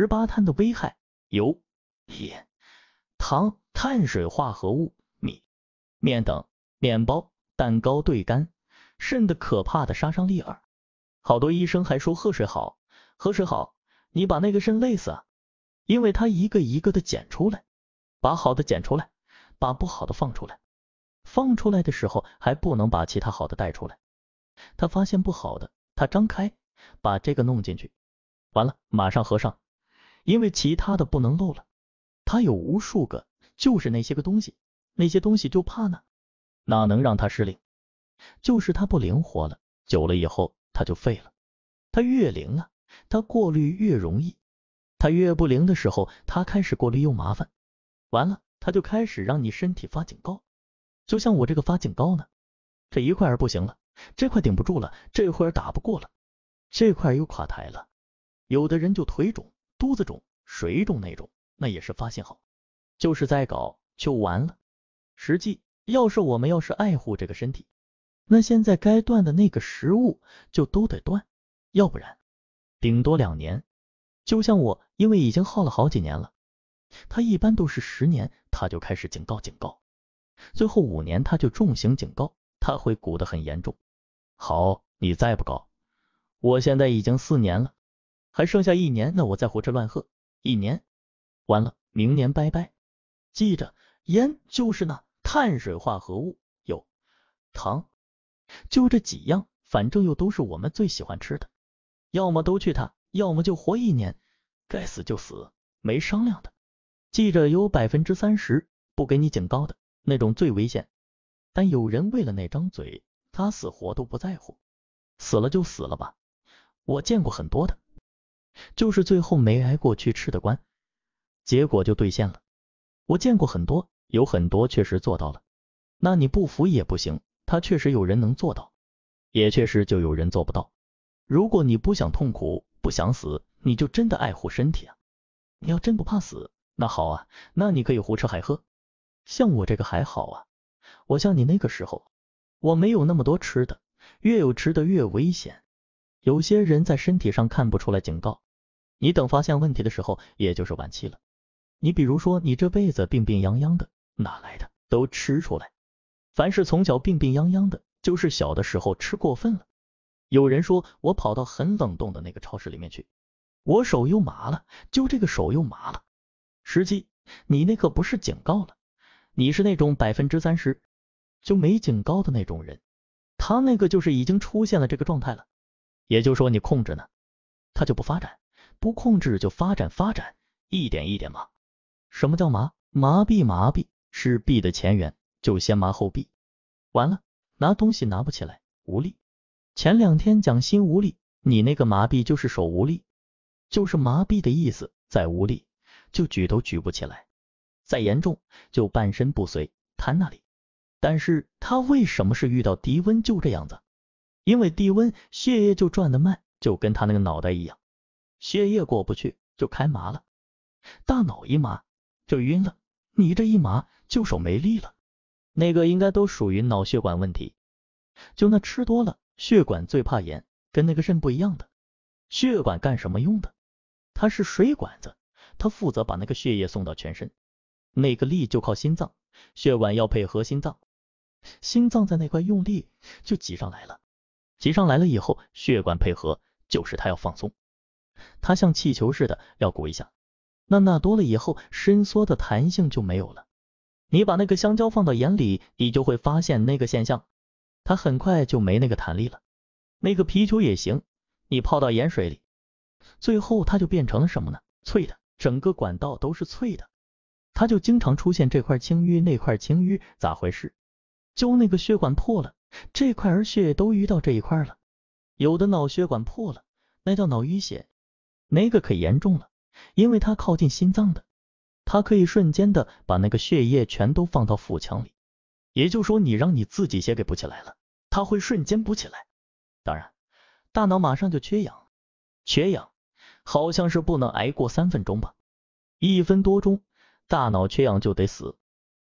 十八碳的危害油盐糖碳水化合物米面等面包蛋糕对肝肾的可怕的杀伤力二好多医生还说喝水好喝水好你把那个肾累死啊因为它一个一个的捡出来把好的捡出来把不好的放出来放出来的时候还不能把其他好的带出来他发现不好的他张开把这个弄进去完了马上合上。因为其他的不能漏了，它有无数个，就是那些个东西，那些东西就怕呢，哪能让它失灵？就是它不灵活了，久了以后它就废了。它越灵啊，它过滤越容易；它越不灵的时候，它开始过滤又麻烦。完了，它就开始让你身体发警告。就像我这个发警告呢，这一块儿不行了，这块顶不住了，这会儿打不过了，这块又垮台了。有的人就腿肿。肚子肿，水肿那种，那也是发信号，就是在搞就完了。实际要是我们要是爱护这个身体，那现在该断的那个食物就都得断，要不然顶多两年。就像我，因为已经耗了好几年了，他一般都是十年他就开始警告警告，最后五年他就重型警告，他会鼓得很严重。好，你再不搞，我现在已经四年了。还剩下一年，那我再胡吃乱喝一年，完了，明年拜拜。记着，烟就是那碳水化合物，有糖，就这几样，反正又都是我们最喜欢吃的，要么都去它，要么就活一年，该死就死，没商量的。记着，有百分之三十不给你警告的那种最危险，但有人为了那张嘴，他死活都不在乎，死了就死了吧，我见过很多的。就是最后没挨过去吃的关，结果就兑现了。我见过很多，有很多确实做到了。那你不服也不行，他确实有人能做到，也确实就有人做不到。如果你不想痛苦，不想死，你就真的爱护身体啊。你要真不怕死，那好啊，那你可以胡吃海喝。像我这个还好啊，我像你那个时候，我没有那么多吃的，越有吃的越危险。有些人在身体上看不出来，警告，你等发现问题的时候，也就是晚期了。你比如说，你这辈子病病殃殃的，哪来的？都吃出来。凡是从小病病殃殃的，就是小的时候吃过分了。有人说我跑到很冷冻的那个超市里面去，我手又麻了，就这个手又麻了。实际你那可不是警告了，你是那种百分之三十就没警告的那种人，他那个就是已经出现了这个状态了。也就是说，你控制呢，它就不发展；不控制就发展，发展一点一点麻。什么叫麻？麻痹麻痹是痹的前缘，就先麻后痹。完了，拿东西拿不起来，无力。前两天讲心无力，你那个麻痹就是手无力，就是麻痹的意思，在无力，就举都举不起来。再严重就半身不遂，瘫那里。但是他为什么是遇到低温就这样子？因为低温，血液就转得慢，就跟他那个脑袋一样，血液过不去就开麻了，大脑一麻就晕了，你这一麻就手没力了，那个应该都属于脑血管问题，就那吃多了，血管最怕盐，跟那个肾不一样的，血管干什么用的？它是水管子，它负责把那个血液送到全身，那个力就靠心脏，血管要配合心脏，心脏在那块用力就挤上来了。挤上来了以后，血管配合就是它要放松，它像气球似的要鼓一下，那那多了以后，伸缩的弹性就没有了。你把那个香蕉放到眼里，你就会发现那个现象，它很快就没那个弹力了。那个皮球也行，你泡到盐水里，最后它就变成了什么呢？脆的，整个管道都是脆的。它就经常出现这块青淤那块青淤，咋回事？就那个血管破了。这块儿血都淤到这一块了，有的脑血管破了，那叫脑淤血，那个可严重了，因为它靠近心脏的，它可以瞬间的把那个血液全都放到腹腔里，也就说你让你自己血给补起来了，它会瞬间补起来，当然大脑马上就缺氧，缺氧好像是不能挨过三分钟吧，一分多钟大脑缺氧就得死，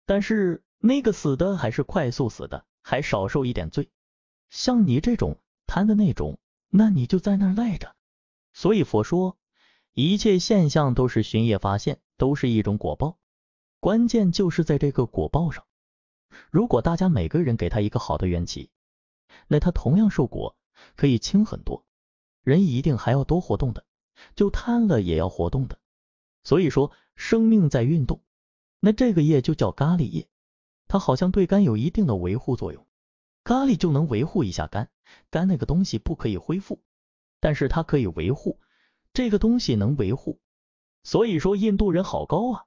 但是那个死的还是快速死的。还少受一点罪，像你这种贪的那种，那你就在那儿赖着。所以佛说，一切现象都是巡业发现，都是一种果报，关键就是在这个果报上。如果大家每个人给他一个好的缘起，那他同样受果可以轻很多。人一定还要多活动的，就贪了也要活动的。所以说，生命在运动，那这个业就叫咖喱业。它好像对肝有一定的维护作用，咖喱就能维护一下肝，肝那个东西不可以恢复，但是它可以维护，这个东西能维护，所以说印度人好高啊，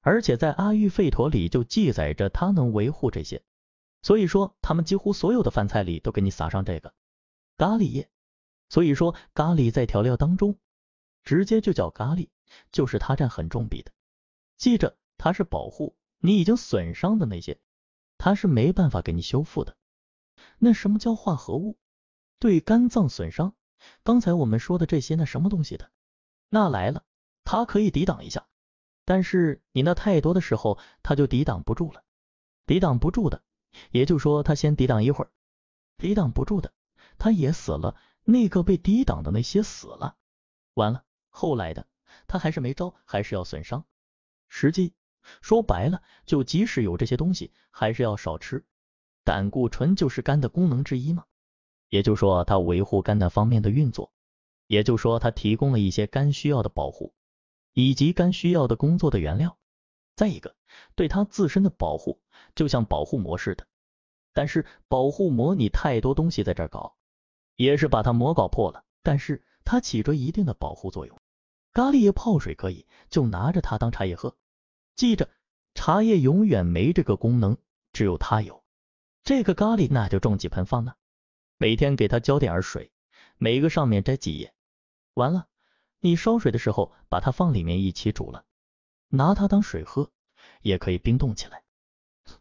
而且在阿育吠陀里就记载着它能维护这些，所以说他们几乎所有的饭菜里都给你撒上这个咖喱叶，所以说咖喱在调料当中直接就叫咖喱，就是它占很重比的，记着它是保护。你已经损伤的那些，他是没办法给你修复的。那什么叫化合物？对肝脏损伤，刚才我们说的这些，那什么东西的？那来了，它可以抵挡一下，但是你那太多的时候，他就抵挡不住了，抵挡不住的。也就是说，他先抵挡一会儿，抵挡不住的，他也死了。那个被抵挡的那些死了，完了，后来的他还是没招，还是要损伤，实际。说白了，就即使有这些东西，还是要少吃。胆固醇就是肝的功能之一嘛，也就说，它维护肝的方面的运作，也就说，它提供了一些肝需要的保护，以及肝需要的工作的原料。再一个，对它自身的保护，就像保护膜似的。但是保护膜你太多东西在这搞，也是把它膜搞破了，但是它起着一定的保护作用。咖喱叶泡水可以，就拿着它当茶叶喝。记着，茶叶永远没这个功能，只有它有。这个咖喱那就种几盆放那，每天给它浇点水，每个上面摘几叶。完了，你烧水的时候把它放里面一起煮了，拿它当水喝，也可以冰冻起来。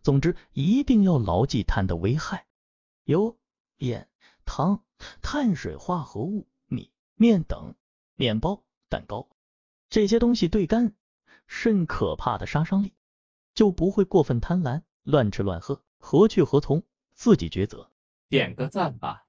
总之一定要牢记碳的危害，油、盐、糖、碳水化合物、米、面等、面包、蛋糕这些东西对肝。甚可怕的杀伤力，就不会过分贪婪，乱吃乱喝，何去何从，自己抉择。点个赞吧。